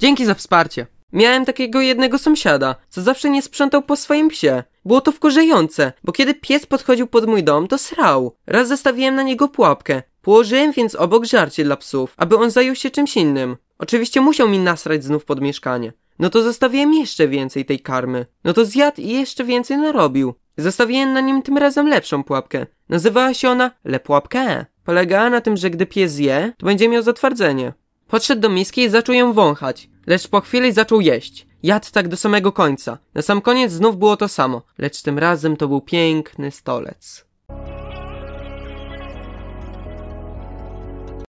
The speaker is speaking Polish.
Dzięki za wsparcie. Miałem takiego jednego sąsiada, co zawsze nie sprzątał po swoim psie. Było to wkurzające, bo kiedy pies podchodził pod mój dom, to srał. Raz zostawiłem na niego pułapkę. Położyłem więc obok żarcie dla psów, aby on zajął się czymś innym. Oczywiście musiał mi nasrać znów pod mieszkanie. No to zostawiłem jeszcze więcej tej karmy. No to zjadł i jeszcze więcej narobił. Zostawiłem na nim tym razem lepszą pułapkę. Nazywała się ona Le Pułapkę. Polegała na tym, że gdy pies je, to będzie miał zatwardzenie. Podszedł do miski i zaczął ją wąchać lecz po chwili zaczął jeść. Jadł tak do samego końca. Na sam koniec znów było to samo, lecz tym razem to był piękny stolec.